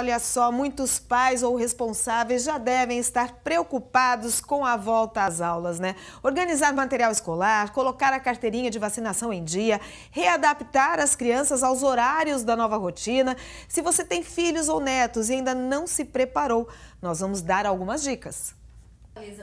Olha só, muitos pais ou responsáveis já devem estar preocupados com a volta às aulas, né? Organizar material escolar, colocar a carteirinha de vacinação em dia, readaptar as crianças aos horários da nova rotina. Se você tem filhos ou netos e ainda não se preparou, nós vamos dar algumas dicas.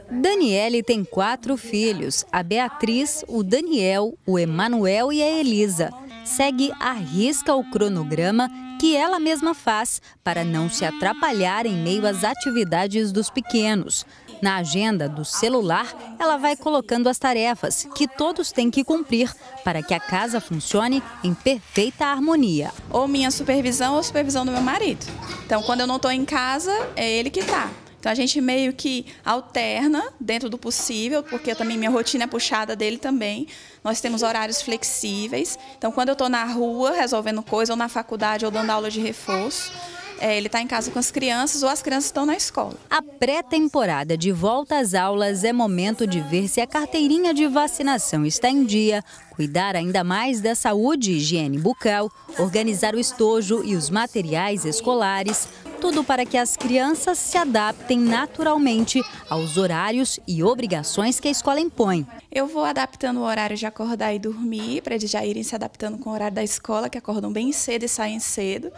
Daniele tem quatro filhos: a Beatriz, o Daniel, o Emanuel e a Elisa segue à risca o cronograma que ela mesma faz para não se atrapalhar em meio às atividades dos pequenos. Na agenda do celular, ela vai colocando as tarefas que todos têm que cumprir para que a casa funcione em perfeita harmonia. Ou minha supervisão ou supervisão do meu marido. Então, quando eu não estou em casa, é ele que está. Então a gente meio que alterna dentro do possível, porque também minha rotina é puxada dele também. Nós temos horários flexíveis. Então quando eu estou na rua resolvendo coisa, ou na faculdade, ou dando aula de reforço, é, ele está em casa com as crianças ou as crianças estão na escola. A pré-temporada de volta às aulas é momento de ver se a carteirinha de vacinação está em dia, cuidar ainda mais da saúde e higiene bucal, organizar o estojo e os materiais escolares, tudo para que as crianças se adaptem naturalmente aos horários e obrigações que a escola impõe. Eu vou adaptando o horário de acordar e dormir, para eles já irem se adaptando com o horário da escola, que acordam bem cedo e saem cedo.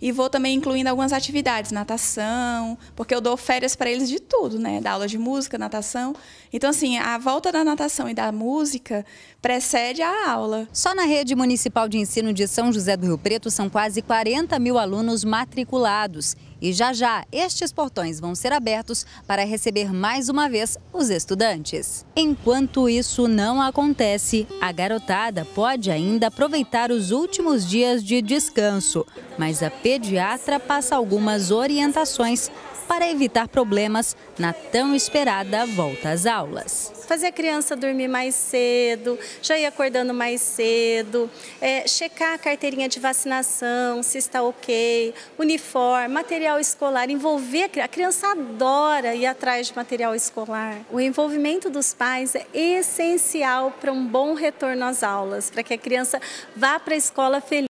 E vou também incluindo algumas atividades, natação, porque eu dou férias para eles de tudo, né? Da aula de música, natação. Então, assim, a volta da natação e da música precede a aula. Só na rede municipal de ensino de São José do Rio Preto são quase 40 mil alunos matriculados. E já já estes portões vão ser abertos para receber mais uma vez os estudantes. Enquanto isso não acontece, a garotada pode ainda aproveitar os últimos dias de descanso, mas a pediatra passa algumas orientações para evitar problemas na tão esperada volta às aulas. Fazer a criança dormir mais cedo, já ir acordando mais cedo, é, checar a carteirinha de vacinação, se está ok, uniforme, material escolar, envolver a criança adora ir atrás de material escolar. O envolvimento dos pais é essencial para um bom retorno às aulas, para que a criança vá para a escola feliz.